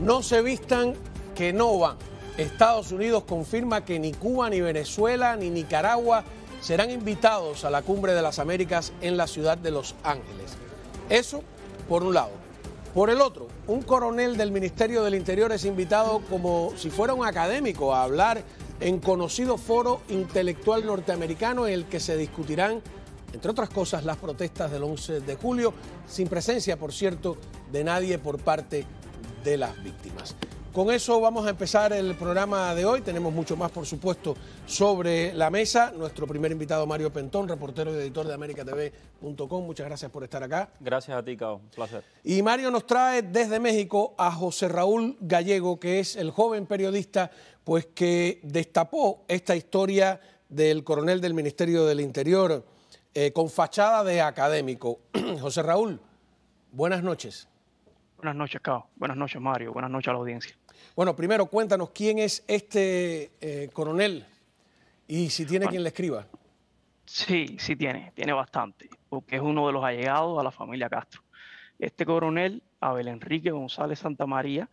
No se vistan que no van. Estados Unidos confirma que ni Cuba, ni Venezuela, ni Nicaragua serán invitados a la Cumbre de las Américas en la ciudad de Los Ángeles. Eso, por un lado. Por el otro, un coronel del Ministerio del Interior es invitado como si fuera un académico a hablar en conocido foro intelectual norteamericano en el que se discutirán, entre otras cosas, las protestas del 11 de julio, sin presencia, por cierto, de nadie por parte de las víctimas. Con eso vamos a empezar el programa de hoy. Tenemos mucho más, por supuesto, sobre la mesa. Nuestro primer invitado, Mario Pentón, reportero y editor de americatv.com. Muchas gracias por estar acá. Gracias a ti, Cao. Un placer. Y Mario nos trae desde México a José Raúl Gallego, que es el joven periodista pues, que destapó esta historia del coronel del Ministerio del Interior eh, con fachada de académico. José Raúl, buenas noches. Buenas noches, Cao. Buenas noches, Mario. Buenas noches a la audiencia. Bueno, primero cuéntanos quién es este eh, coronel y si tiene quien le escriba. Sí, sí tiene, tiene bastante, porque es uno de los allegados a la familia Castro. Este coronel, Abel Enrique González Santa María,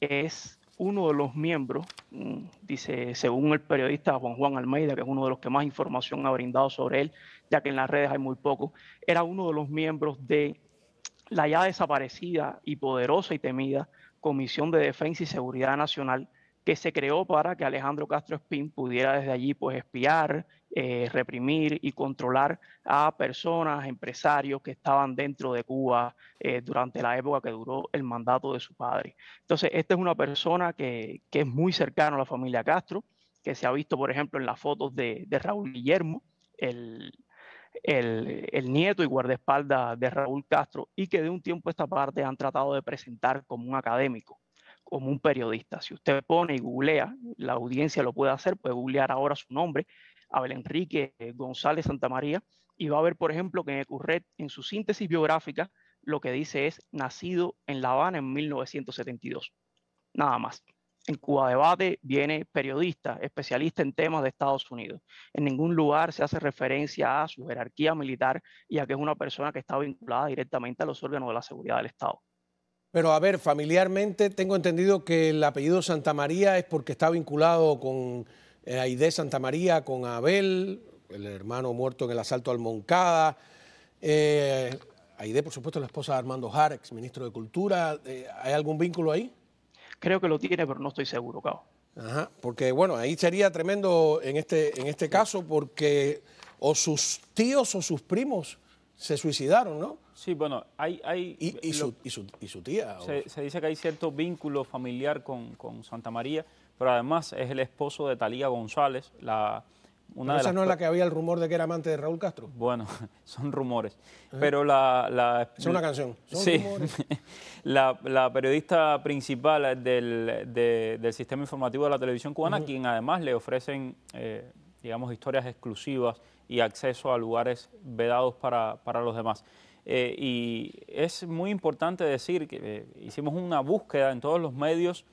es uno de los miembros, mm, dice, según el periodista Juan Juan Almeida, que es uno de los que más información ha brindado sobre él, ya que en las redes hay muy poco, era uno de los miembros de la ya desaparecida y poderosa y temida Comisión de Defensa y Seguridad Nacional que se creó para que Alejandro Castro Espín pudiera desde allí pues espiar, eh, reprimir y controlar a personas, empresarios que estaban dentro de Cuba eh, durante la época que duró el mandato de su padre. Entonces, esta es una persona que, es muy cercana a la familia Castro, que se ha visto, por ejemplo, en las fotos de Raúl Guillermo, el, el, nieto y guardaespaldas de Raúl Castro y que de un tiempo a esta parte han tratado de presentar como un académico, como un periodista. Si usted pone y googlea, la audiencia lo puede hacer, puede googlear ahora su nombre, Abel Enrique González Santamaría, y va a ver, por ejemplo, que en Ecurret, en su síntesis biográfica, lo que dice es nacido en La Habana en 1972. Nada más. En Cuba Debate viene periodista, especialista en temas de Estados Unidos. En ningún lugar se hace referencia a su jerarquía militar y a que es una persona que está vinculada directamente a los órganos de la seguridad del Estado. Pero a ver, familiarmente tengo entendido que el apellido Santa María es porque está vinculado con eh, Aide Santa María, con Abel, el hermano muerto en el asalto al Moncada. Eh, Aide, por supuesto, la esposa de Armando Jarex, ministro de Cultura. Eh, ¿Hay algún vínculo ahí? Creo que lo tiene, pero no estoy seguro, Cabo. Ajá, porque bueno, ahí sería tremendo en este, en este caso, porque o sus tíos o sus primos se suicidaron, ¿no? Sí, bueno, hay... hay y, su, tía. Se, dice que hay cierto vínculo familiar con, con Santa María, pero además es el esposo de Talía González, la, esa no es la que había el rumor de que era amante de Raúl Castro. Bueno, son rumores. Pero la, Es una canción. sí. la, periodista principal del, del, sistema informativo de la televisión cubana, quien además le ofrecen, eh, digamos, historias exclusivas y acceso a lugares vedados para, los demás. Eh, y es muy importante decir que eh, hicimos una búsqueda en todos los medios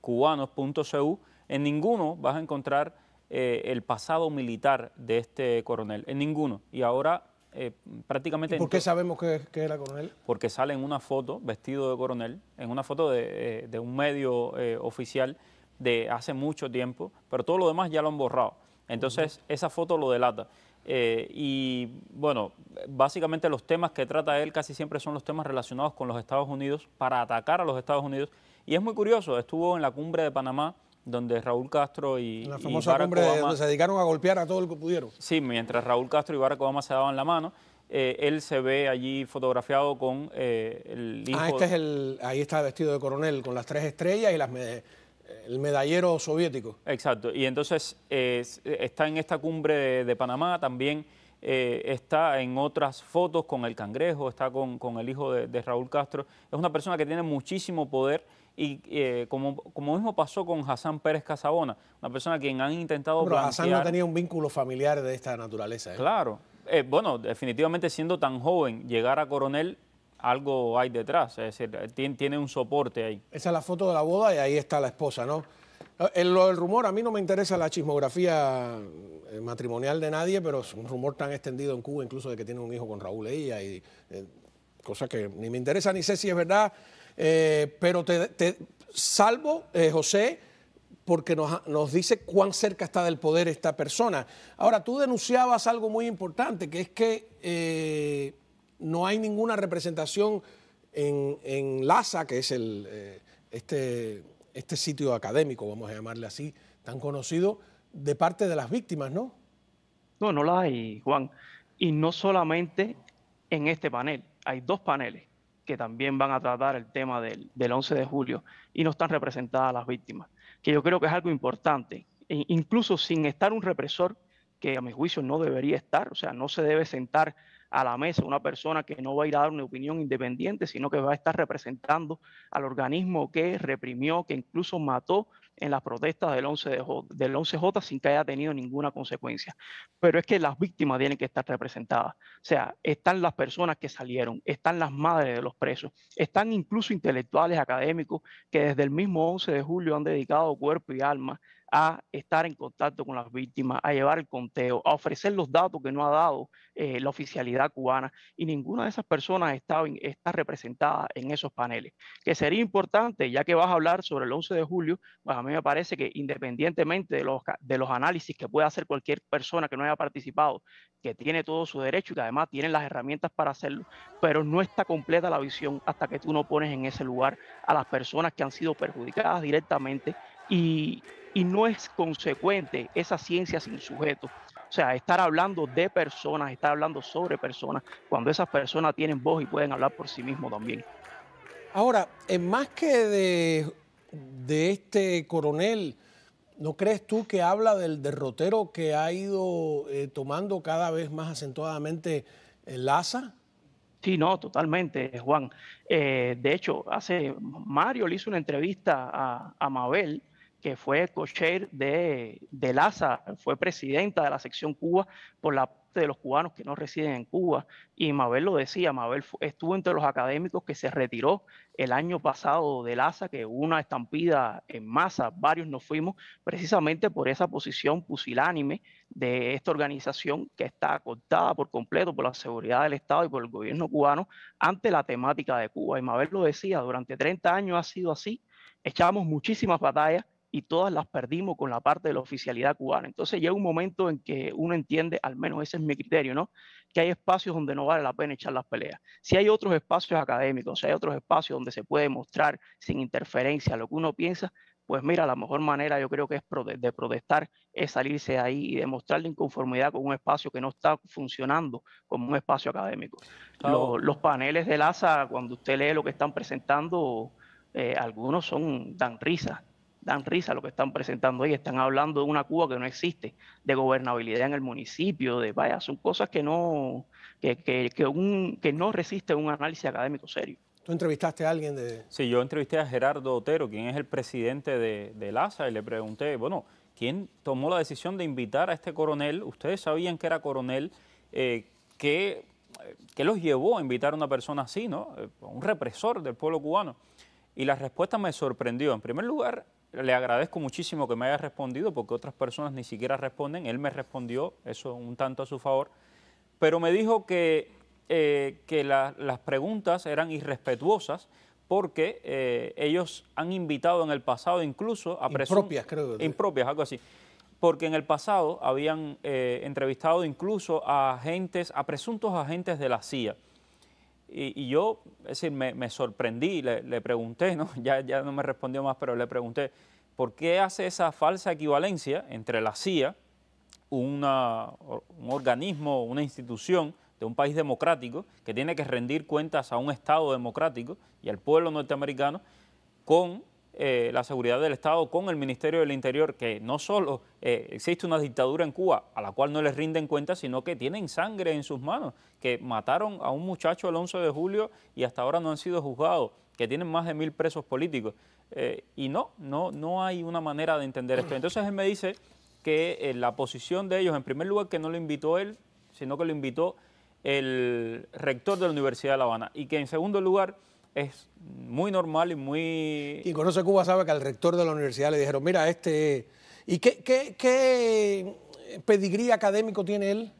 cubanos.cu. En ninguno vas a encontrar eh, el pasado militar de este coronel, en ninguno. Y ahora eh, prácticamente... ¿Y ¿Por qué sabemos que, era coronel? Porque sale en una foto, vestido de coronel, en una foto de, eh, un medio oficial de hace mucho tiempo, pero todo lo demás ya lo han borrado. Entonces, esa foto lo delata. y bueno, básicamente los temas que trata él casi siempre son los temas relacionados con los Estados Unidos para atacar a los Estados Unidos. Y es muy curioso, estuvo en la cumbre de Panamá donde Raúl Castro y. La Obama, se dedicaron a golpear a todo el que pudieron. Sí, mientras Raúl Castro y Barack Obama se daban la mano. Eh, él se ve allí fotografiado con eh, el ah, hijo. Ah, este es el. Ahí está vestido de coronel, con las tres estrellas y las el medallero soviético. Exacto. Y entonces eh, está en esta cumbre de, Panamá también. está en otras fotos con el cangrejo, está con, el hijo de, Raúl Castro. Es una persona que tiene muchísimo poder y eh, como, como, mismo pasó con Hassan Pérez Casabona, una persona a quien han intentado Pero Hassan no tenía un vínculo familiar de esta naturaleza. ¿eh? Claro. Eh, bueno, definitivamente siendo tan joven, llegar a coronel, algo hay detrás, es decir, tiene, un soporte ahí. Esa es la foto de la boda y ahí está la esposa, ¿no? lo del rumor, a mí no me interesa la chismografía matrimonial de nadie, pero es un rumor tan extendido en Cuba, incluso de que tiene un hijo con Raúl ella, y, cosa que ni me interesa ni sé si es verdad. Eh, pero te, salvo, eh, José, porque nos, dice cuán cerca está del poder esta persona. Ahora, tú denunciabas algo muy importante, que es que eh, no hay ninguna representación en, en LASA, que es el, este, este sitio académico, vamos a llamarle así, tan conocido, de parte de las víctimas, ¿no? No, no la hay, Juan. Y no solamente en este panel, hay dos paneles que también van a tratar el tema del, del 11 de julio y no están representadas las víctimas, que yo creo que es algo importante, e incluso sin estar un represor que a mi juicio no debería estar, o sea, no se debe sentar a la mesa una persona que no va a ir a dar una opinión independiente, sino que va a estar representando al organismo que reprimió, que incluso mató en las protestas del 11J, del 11J sin que haya tenido ninguna consecuencia. Pero es que las víctimas tienen que estar representadas. O sea, están las personas que salieron, están las madres de los presos, están incluso intelectuales académicos que desde el mismo 11 de julio han dedicado cuerpo y alma a estar en contacto con las víctimas, a llevar el conteo, a ofrecer los datos que no ha dado eh, la oficialidad cubana y ninguna de esas personas está, representada en esos paneles, que sería importante, ya que vas a hablar sobre el 11 de julio, pues a mí me parece que independientemente de los, de los análisis que pueda hacer cualquier persona que no haya participado, que tiene todo su derecho y que además tiene las herramientas para hacerlo, pero no está completa la visión hasta que tú no pones en ese lugar a las personas que han sido perjudicadas directamente y, no es consecuente esa ciencia sin sujeto. O sea, estar hablando de personas, estar hablando sobre personas, cuando esas personas tienen voz y pueden hablar por sí mismos también. Ahora, en eh, más que de, de este coronel, ¿no crees tú que habla del derrotero que ha ido eh, tomando cada vez más acentuadamente el eh, Laza? Sí, no, totalmente, Juan. de hecho, hace Mario le hizo una entrevista a Mabel que fue co-chair de, de LASA, fue presidenta de la sección Cuba por la parte de los cubanos que no residen en Cuba. Y Mabel lo decía, Mabel estuvo entre los académicos que se retiró el año pasado de LASA, que hubo una estampida en masa, varios nos fuimos, precisamente por esa posición pusilánime de esta organización que está cortada por completo por la seguridad del Estado y por el gobierno cubano ante la temática de Cuba. Y Mabel lo decía, durante 30 años ha sido así, echamos muchísimas batallas y todas las perdimos con la parte de la oficialidad cubana. Entonces llega un momento en que uno entiende, al menos ese es mi criterio, ¿no? Que hay espacios donde no vale la pena echar las peleas. Si hay otros espacios académicos, si hay otros espacios donde se puede mostrar sin interferencia lo que uno piensa, pues mira, la mejor manera yo creo que es de protestar es salirse de ahí y demostrar la inconformidad con un espacio que no está funcionando como un espacio académico. Los, paneles de ASA, cuando usted lee lo que están presentando, eh, algunos son dan risa dan risa lo que están presentando ahí. Están hablando de una Cuba que no existe, de gobernabilidad en el municipio, de vaya, son cosas que no, que, que, un, que no resisten un análisis académico serio. ¿Tú entrevistaste a alguien de...? Sí, yo entrevisté a Gerardo Otero, quien es el presidente de, de LASA, y le pregunté, bueno, ¿quién tomó la decisión de invitar a este coronel? Ustedes sabían que era coronel, eh, ¿qué, ¿qué, los llevó a invitar a una persona así, ¿no? Eh, un represor del pueblo cubano. Y la respuesta me sorprendió. En primer lugar, le agradezco muchísimo que me haya respondido porque otras personas ni siquiera responden. Él me respondió, eso un tanto a su favor, pero me dijo que, eh, que las preguntas eran irrespetuosas porque eh, ellos han invitado en el pasado incluso a Impropias, creo. algo así. Porque en el pasado habían eh, entrevistado incluso a agentes, a presuntos agentes de la CIA. Y, yo, es decir, me, sorprendí, le, pregunté, ¿no? Ya, ya no me respondió más, pero le pregunté, ¿por qué hace esa falsa equivalencia entre la CIA, un organismo, una institución de un país democrático, que tiene que rendir cuentas a un Estado democrático y al pueblo norteamericano, con eh, la seguridad del Estado con el Ministerio del Interior, que no solo eh, existe una dictadura en Cuba a la cual no les rinden cuenta, sino que tienen sangre en sus manos, que mataron a un muchacho el 11 de julio y hasta ahora no han sido juzgados, que tienen más de mil presos políticos. Eh, y no, no, no hay una manera de entender esto. Entonces él me dice que la posición de ellos, en primer lugar, que no lo invitó él, sino que lo invitó el rector de la Universidad de La Habana, y que en segundo lugar, es muy normal y muy... Y conoce Cuba sabe que al rector de la universidad le dijeron, mira, este... ¿Y qué, qué, qué pedigrí académico tiene él?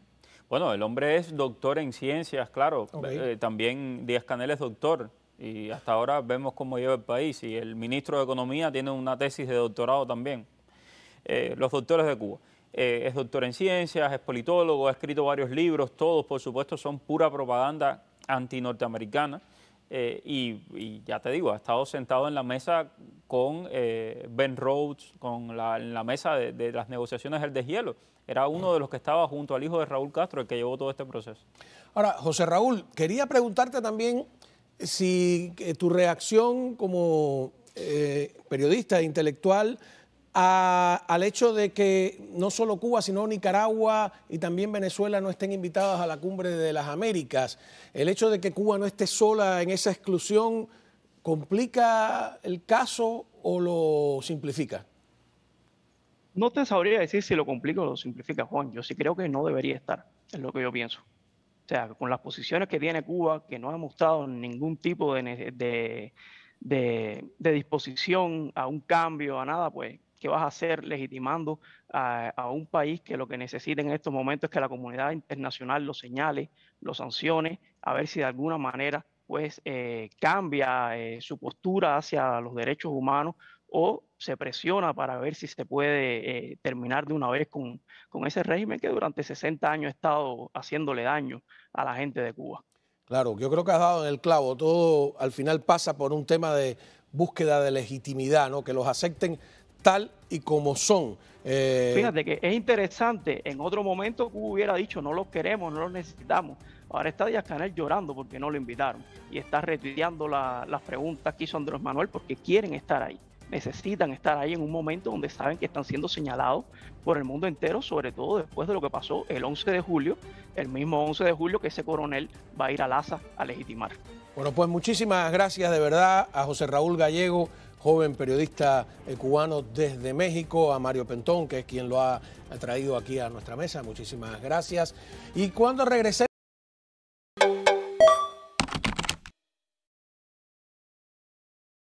Bueno, el hombre es doctor en ciencias, claro. Eh, también Díaz Canel es doctor y hasta ahora vemos cómo lleva el país y el ministro de Economía tiene una tesis de doctorado también. Eh, los doctores de Cuba. Eh, es doctor en ciencias, es politólogo, ha escrito varios libros, todos por supuesto son pura propaganda antinorteamericana. Eh, y, ya te digo, ha estado sentado en la mesa con eh, Ben Rhodes, con la, en la mesa de, las negociaciones del deshielo. Era uno de los que estaba junto al hijo de Raúl Castro, el que llevó todo este proceso. Ahora, José Raúl, quería preguntarte también si eh, tu reacción como periodista e intelectual al hecho de que no solo Cuba, sino Nicaragua y también Venezuela no estén invitadas a la cumbre de las Américas. El hecho de que Cuba no esté sola en esa exclusión complica el caso o lo simplifica. No te sabría decir si lo complica o lo simplifica, Juan. Yo sí creo que no debería estar, es lo que yo pienso. O sea, con las posiciones que tiene Cuba, que no ha mostrado ningún tipo de disposición a un cambio, a nada, pues que vas a hacer legitimando a, un país que lo que necesita en estos momentos es que la comunidad internacional lo señale, lo sancione, a ver si de alguna manera pues eh, cambia eh, su postura hacia los derechos humanos o se presiona para ver si se puede eh, terminar de una vez con, con, ese régimen que durante 60 años ha estado haciéndole daño a la gente de Cuba. Claro, yo creo que has dado en el clavo. Todo al final pasa por un tema de búsqueda de legitimidad, ¿no? Que los acepten tal y como son. Eh, Fíjate que es interesante, en otro momento hubiera dicho no lo queremos, no los necesitamos. Ahora está Díaz Canel llorando porque no lo invitaron y está retirando las preguntas que hizo Andrés Manuel porque quieren estar ahí, necesitan estar ahí en un momento donde saben que están siendo señalados por el mundo entero, sobre todo después de lo que pasó el 11 de julio, el mismo 11 de julio que ese coronel va a ir a Laza a legitimar. Bueno, pues muchísimas gracias de verdad a José Raúl Gallego, joven periodista eh, cubano desde México, a Mario Pentón, que es quien lo ha traído aquí a nuestra mesa. Muchísimas gracias. Y cuando regresemos...